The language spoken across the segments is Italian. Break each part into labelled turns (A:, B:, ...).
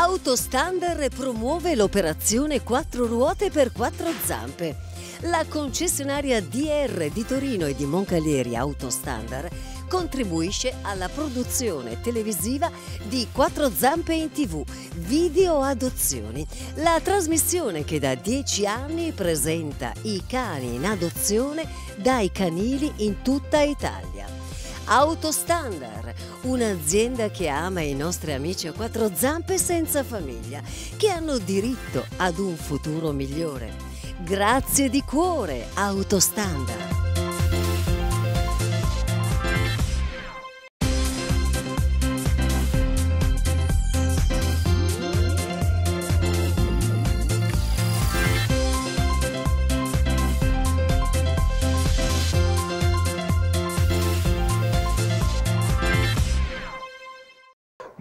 A: Autostandard promuove l'operazione 4 ruote per 4 zampe. La concessionaria DR di Torino e di Moncalieri Autostandard contribuisce alla produzione televisiva di Quattro Zampe in TV, Video Adozioni, la trasmissione che da dieci anni presenta i cani in adozione dai canili in tutta Italia. Autostandard, un'azienda che ama i nostri amici a quattro zampe senza famiglia, che hanno diritto ad un futuro migliore. Grazie di cuore, Autostandard.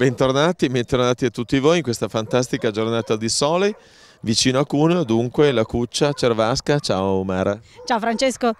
B: Bentornati, bentornati a tutti voi in questa fantastica giornata di sole vicino a Cuneo, dunque la Cuccia Cervasca. Ciao Mara.
C: Ciao Francesco,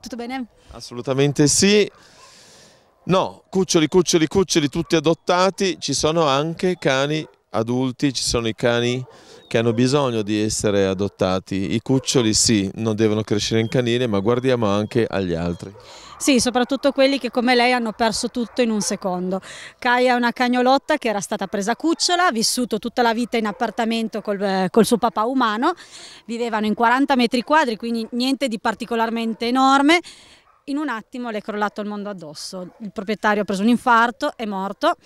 C: tutto bene?
B: Assolutamente sì. No, cuccioli, cuccioli, cuccioli tutti adottati, ci sono anche cani adulti, ci sono i cani che hanno bisogno di essere adottati. I cuccioli sì, non devono crescere in canile, ma guardiamo anche agli altri.
C: Sì, soprattutto quelli che come lei hanno perso tutto in un secondo. Kai è una cagnolotta che era stata presa cucciola, ha vissuto tutta la vita in appartamento col, eh, col, suo papà umano, vivevano in 40 metri quadri, quindi niente di particolarmente enorme. In un attimo le è crollato il mondo addosso, il proprietario ha preso un infarto, è morto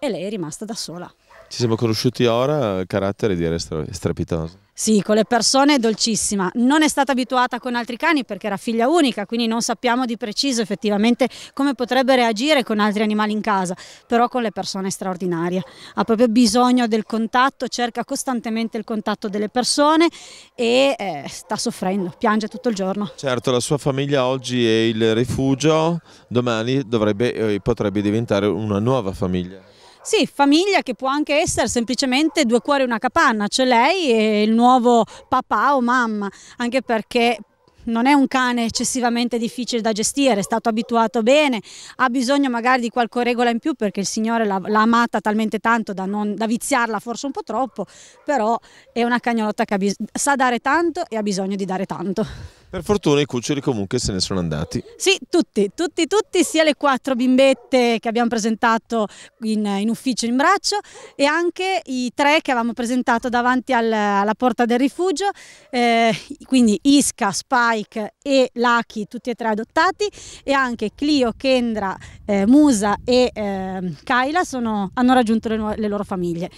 C: e lei è rimasta da sola
B: ci siamo conosciuti ora, il carattere di strepitoso.
C: Sì, con le persone è dolcissima. Non è stata abituata con altri cani perché era figlia unica, quindi non sappiamo di preciso effettivamente come potrebbe reagire con altri animali in casa, però con le persone è straordinaria. Ha proprio bisogno del contatto, cerca costantemente il contatto delle persone e eh, sta soffrendo, piange tutto il giorno.
B: Certo, la sua famiglia oggi è il rifugio, domani dovrebbe, eh, potrebbe diventare una nuova famiglia.
C: Sì, famiglia che può anche essere semplicemente due cuori e una capanna, cioè lei e il nuovo papà o mamma, anche perché non è un cane eccessivamente difficile da gestire, è stato abituato bene, ha bisogno magari di qualche regola in più perché il signore l'ha amata talmente tanto da, non, da, viziarla forse un po' troppo, però è una cagnolotta che sa dare tanto e ha bisogno di dare tanto.
B: Per fortuna i cuccioli comunque se ne sono andati.
C: Sì, tutti, tutti, tutti, sia le quattro bimbette che abbiamo presentato in, in ufficio in braccio e anche i tre che avevamo presentato davanti al, alla porta del rifugio, eh, quindi Isca, Spike e Lucky, tutti e tre adottati, e anche Clio, Kendra, eh, Musa e eh, Kyla sono, hanno raggiunto le, le loro famiglie.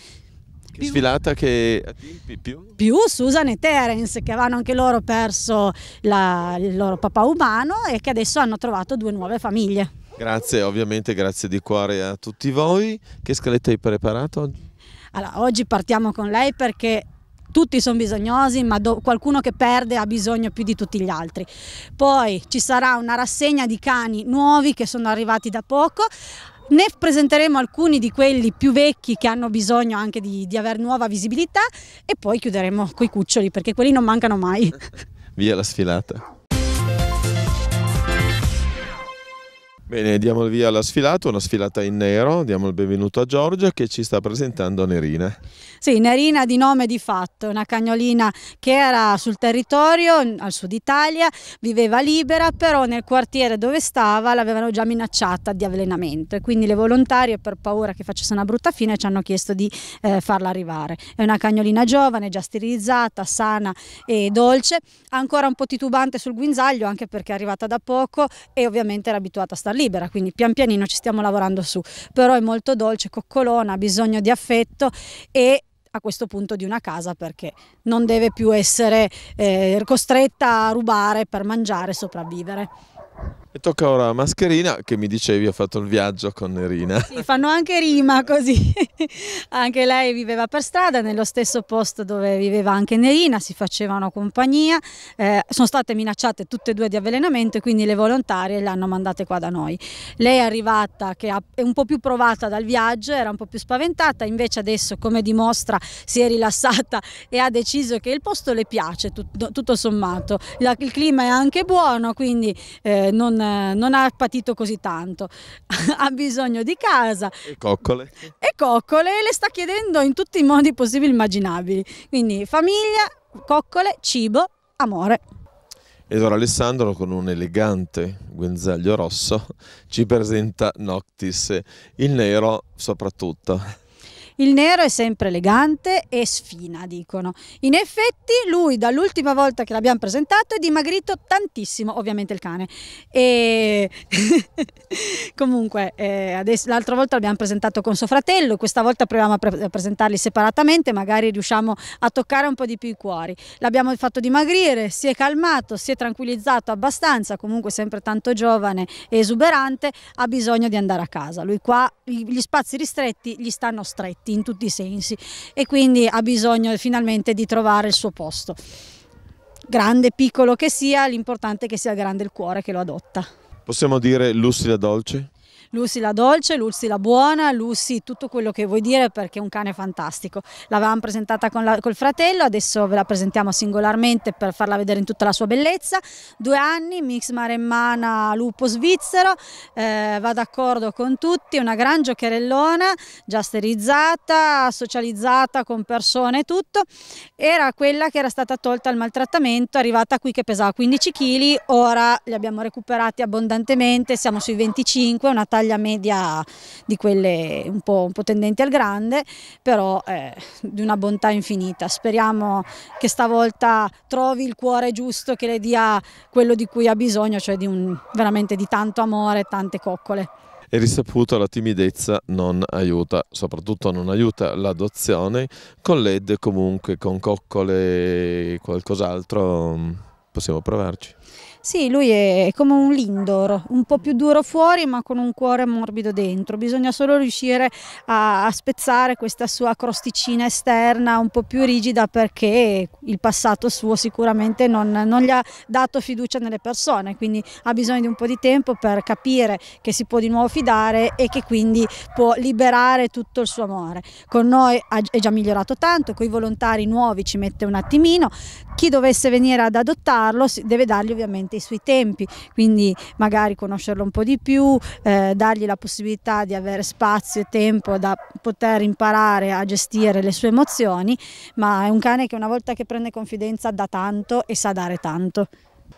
B: Più. Sfilata che più?
C: più Susan e Terence che avevano anche loro perso la, il loro papà umano e che adesso hanno trovato due nuove famiglie.
B: Grazie, ovviamente grazie di cuore a tutti voi. Che scaletta hai preparato oggi?
C: Allora, oggi partiamo con lei perché tutti sono bisognosi, ma qualcuno che perde ha bisogno più di tutti gli altri. Poi ci sarà una rassegna di cani nuovi che sono arrivati da poco, ne presenteremo alcuni di quelli più vecchi che hanno bisogno anche di, di avere nuova visibilità e poi chiuderemo coi cuccioli perché quelli non mancano mai.
B: Via la sfilata. Bene, diamo il via alla sfilata, una sfilata in nero, diamo il benvenuto a Giorgia che ci sta presentando Nerina.
C: Sì, Nerina di nome di fatto, una cagnolina che era sul territorio, al sud Italia, viveva libera, però nel quartiere dove stava l'avevano già minacciata di avvelenamento e quindi le volontarie per paura che facesse una brutta fine ci hanno chiesto di eh, farla arrivare. È una cagnolina giovane, già sterilizzata, sana e dolce, ancora un po' titubante sul guinzaglio anche perché è arrivata da poco e ovviamente era abituata a star lì libera, quindi pian pianino ci stiamo lavorando su, però è molto dolce, coccolona, ha bisogno di affetto e a questo punto di una casa perché non deve più essere eh, costretta a rubare per mangiare e sopravvivere.
B: E tocca ora a Mascherina che mi dicevi ha fatto il viaggio con Nerina.
C: Sì, fanno anche rima così. anche lei viveva per strada, nello stesso posto dove viveva anche Nerina, si facevano compagnia. Eh, sono state minacciate tutte e due di avvelenamento e quindi le volontarie le hanno mandate qua da noi. Lei è arrivata che è un po' più provata dal viaggio, era un po' più spaventata, invece adesso come dimostra si è rilassata e ha deciso che il posto le piace tutto, tutto sommato. La, il clima è anche buono, quindi eh, non eh, non ha patito così tanto, ha bisogno di casa. E coccole. E coccole, le sta chiedendo in tutti i modi possibili e immaginabili. Quindi famiglia, coccole, cibo, amore.
B: Ed ora Alessandro con un elegante guinzaglio rosso ci presenta Noctis, il nero soprattutto.
C: Il nero è sempre elegante e sfina, dicono. In effetti lui dall'ultima volta che l'abbiamo presentato è dimagrito tantissimo, ovviamente il cane. E comunque eh, l'altra volta l'abbiamo presentato con suo fratello, questa volta proviamo a, pre a presentarli separatamente, magari riusciamo a toccare un po' di più i cuori. L'abbiamo fatto dimagrire, si è calmato, si è tranquillizzato abbastanza, comunque sempre tanto giovane e esuberante, ha bisogno di andare a casa. Lui qua gli spazi ristretti gli stanno stretti fatti in tutti i sensi e quindi ha bisogno finalmente di trovare il suo posto. Grande, piccolo che sia, l'importante è che sia grande il cuore che lo adotta.
B: Possiamo dire Lucilla Dolce?
C: Lucy la dolce, Lucy la buona, Lucy tutto quello che vuoi dire perché è un cane fantastico. L'avevamo presentata la, col fratello, adesso ve la presentiamo singolarmente per farla vedere in tutta la sua bellezza. Due anni, mix maremmana, lupo svizzero, eh, va d'accordo con tutti, una gran giocherellona, già sterizzata, socializzata con persone e tutto. Era quella che era stata tolta al maltrattamento, arrivata qui che pesava 15 kg, ora li abbiamo recuperati abbondantemente, siamo sui 25, una taglia taglia media di quelle un po', un po tendenti al grande, però eh, di una bontà infinita. Speriamo che stavolta trovi il cuore giusto che le dia quello di cui ha bisogno, cioè di un, veramente di tanto amore e tante coccole.
B: È risaputo la timidezza non aiuta, soprattutto non aiuta l'adozione, con LED comunque, con coccole e qualcos'altro mm, possiamo provarci.
C: Sì, lui è come un Lindor, un po' più duro fuori ma con un cuore morbido dentro. Bisogna solo riuscire a, a spezzare questa sua crosticina esterna un po' più rigida perché il passato suo sicuramente non, non gli ha dato fiducia nelle persone, quindi ha bisogno di un po' di tempo per capire che si può di nuovo fidare e che quindi può liberare tutto il suo amore. Con noi è già migliorato tanto, con i volontari nuovi ci mette un attimino, chi dovesse venire ad adottarlo deve dargli ovviamente i suoi tempi, quindi magari conoscerlo un po' di più, eh, dargli la possibilità di avere spazio e tempo da poter imparare a gestire le sue emozioni, ma è un cane che una volta che prende confidenza dà tanto e sa dare tanto.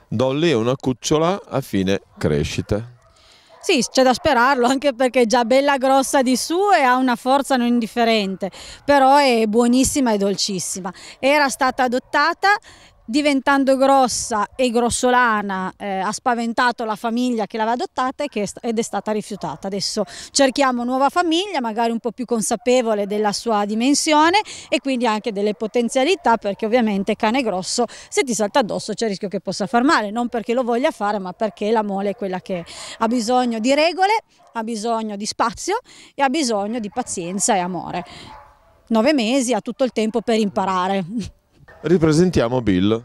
B: Dolly è una cucciola a fine crescita.
C: Sì, c'è da sperarlo, anche perché è già bella grossa di su e ha una forza non indifferente, però è buonissima e dolcissima. Era stata adottata diventando grossa e grossolana eh, ha spaventato la famiglia che l'aveva adottata ed è stata rifiutata. Adesso cerchiamo nuova famiglia, magari un po' più consapevole della sua dimensione e quindi anche delle potenzialità perché ovviamente cane grosso se ti salta addosso c'è il rischio che possa far male, non perché lo voglia fare ma perché la mole è quella che ha bisogno di regole, ha bisogno di spazio e ha bisogno di pazienza e amore. Nove mesi ha tutto il tempo per imparare
B: ripresentiamo Bill.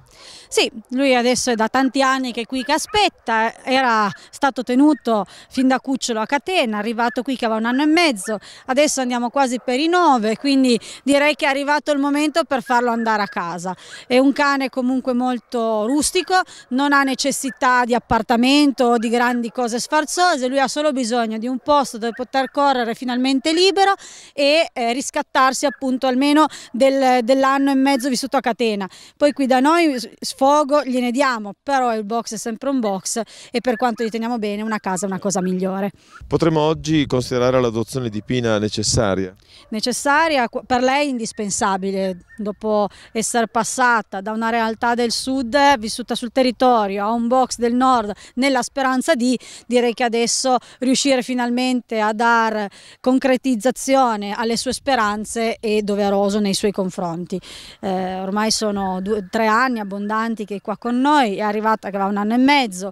C: Sì, lui adesso è da tanti anni che è qui che aspetta, era stato tenuto fin da cucciolo a catena, è arrivato qui che aveva un anno e mezzo, adesso andiamo quasi per i nove, quindi direi che è arrivato il momento per farlo andare a casa. È un cane comunque molto rustico, non ha necessità di appartamento o di grandi cose sfarzose, lui ha solo bisogno di un posto dove poter correre finalmente libero e eh, riscattarsi appunto almeno del, dell'anno e mezzo vissuto a catena. Poi qui da noi sfogo gliene diamo, però il box è sempre un box e per quanto li teniamo bene una casa è una cosa migliore.
B: Potremmo oggi considerare l'adozione di Pina necessaria?
C: Necessaria, per lei indispensabile, dopo essere passata da una realtà del sud vissuta sul territorio a un box del nord nella speranza di, direi che adesso riuscire finalmente a dar concretizzazione alle sue speranze è doveroso nei suoi confronti. Eh, ormai sono due, tre anni abbondanti Santi che è qua con noi, è arrivata che va un anno e mezzo,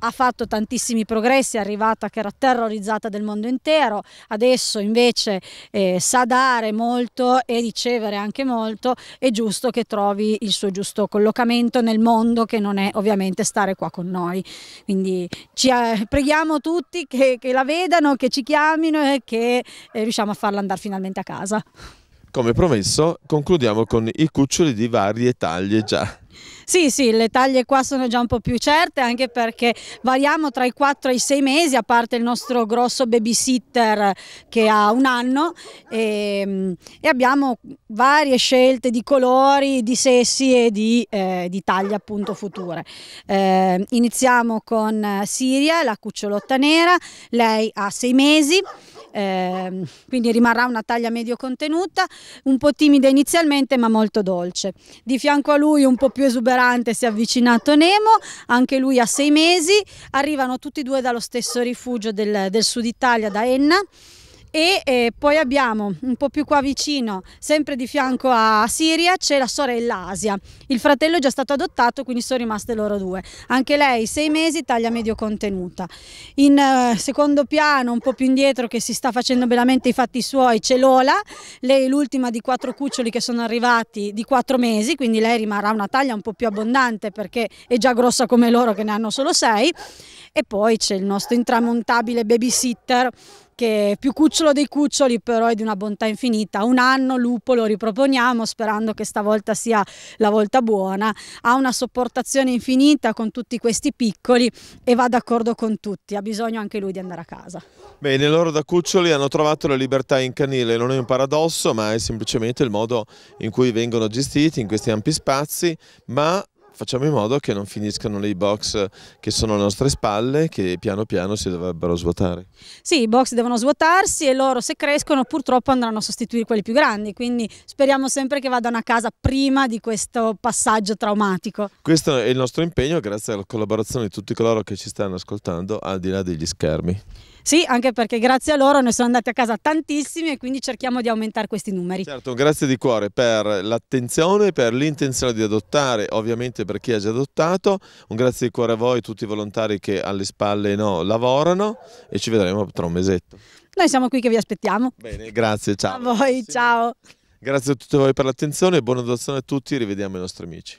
C: ha fatto tantissimi progressi, è arrivata che era terrorizzata del mondo intero, adesso invece eh, sa dare molto e ricevere anche molto, è giusto che trovi il suo giusto collocamento nel mondo che non è ovviamente stare qua con noi. Quindi ci, eh, preghiamo tutti che, che, la vedano, che ci chiamino e che eh, riusciamo a farla andare finalmente a casa.
B: Come promesso, concludiamo con i cuccioli di varie taglie già.
C: Sì, sì, le taglie qua sono già un po' più certe anche perché variamo tra i 4 e i 6 mesi, a parte il nostro grosso babysitter che ha un anno e, ehm, e abbiamo varie scelte di colori, di sessi e di, eh, di taglie appunto future. Eh, iniziamo con Siria, la cucciolotta nera, lei ha 6 mesi eh, quindi rimarrà una taglia medio contenuta, un po' timida inizialmente ma molto dolce. Di fianco a lui un po' più esuberante si è avvicinato Nemo, anche lui ha sei mesi, arrivano tutti e due dallo stesso rifugio del, del sud Italia, da Enna e eh, poi abbiamo un po' più qua vicino, sempre di fianco a Siria, c'è la sorella Asia. Il fratello è già stato adottato, quindi sono rimaste loro due. Anche lei sei mesi, taglia medio contenuta. In eh, secondo piano, un po' più indietro, che si sta facendo veramente i fatti suoi, c'è Lola, lei è l'ultima di quattro cuccioli che sono arrivati di quattro mesi, quindi lei rimarrà una taglia un po' più abbondante perché è già grossa come loro che ne hanno solo sei. E poi c'è il nostro intramontabile babysitter che è più cucciolo dei cuccioli però è di una bontà infinita. Un anno lupo lo riproponiamo sperando che stavolta sia la volta buona, ha una sopportazione infinita con tutti questi piccoli e va d'accordo con tutti, ha bisogno anche lui di andare a casa.
B: Bene, loro da cuccioli hanno trovato la libertà in canile, non è un paradosso ma è semplicemente il modo in cui vengono gestiti in questi ampi spazi, ma facciamo in modo che non finiscano nei box che sono alle nostre spalle che piano piano si dovrebbero svuotare.
C: Sì, i box devono svuotarsi e loro se crescono purtroppo andranno a sostituire quelli più grandi, quindi speriamo sempre che vadano a casa prima di questo passaggio traumatico.
B: Questo è il nostro impegno grazie alla collaborazione di tutti coloro che ci stanno ascoltando al di là degli schermi.
C: Sì, anche perché grazie a loro ne sono andati a casa tantissimi e quindi cerchiamo di aumentare questi numeri. Certo,
B: grazie di cuore per l'attenzione, per l'intenzione di adottare, ovviamente per chi ha già adottato, un grazie di cuore a voi, tutti i volontari che alle spalle no, lavorano e ci vedremo tra un mesetto.
C: Noi siamo qui che vi aspettiamo. Bene,
B: grazie, ciao.
C: A voi, sì. ciao.
B: Grazie a tutti voi per l'attenzione, buona adozione a tutti, rivediamo i nostri amici.